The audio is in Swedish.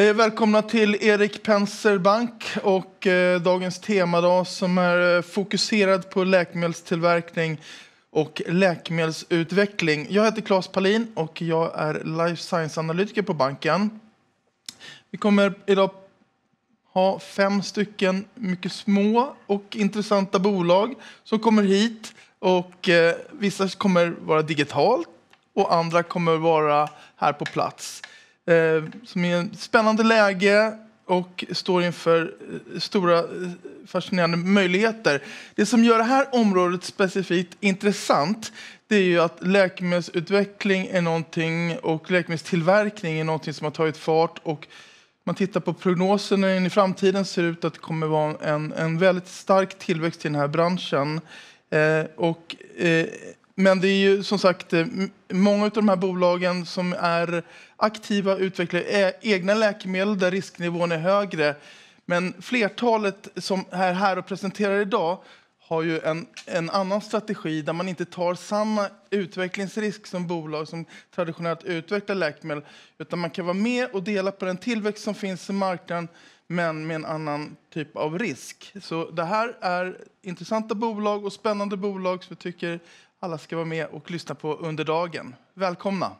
Hej välkomna till Erik Penser Bank och eh, dagens temadag som är eh, fokuserad på läkemedelstillverkning och läkemedelsutveckling. Jag heter Claes Palin och jag är life science-analytiker på banken. Vi kommer idag ha fem stycken mycket små och intressanta bolag som kommer hit och eh, vissa kommer vara digitalt och andra kommer vara här på plats. Eh, som är i ett spännande läge och står inför eh, stora eh, fascinerande möjligheter. Det som gör det här området specifikt intressant det är ju att läkemedelsutveckling är någonting och läkemedelstillverkning är någonting som har tagit fart och man tittar på prognoserna in i framtiden ser det ut att det kommer vara en, en väldigt stark tillväxt i den här branschen. Eh, och eh, men det är ju som sagt eh, många av de här bolagen som är aktiva utvecklar egna läkemedel där risknivån är högre. Men flertalet som är här och presenterar idag har ju en, en annan strategi där man inte tar samma utvecklingsrisk som bolag som traditionellt utvecklar läkemedel. Utan man kan vara med och dela på den tillväxt som finns i marknaden men med en annan typ av risk. Så det här är intressanta bolag och spännande bolag som vi tycker alla ska vara med och lyssna på under dagen. Välkomna!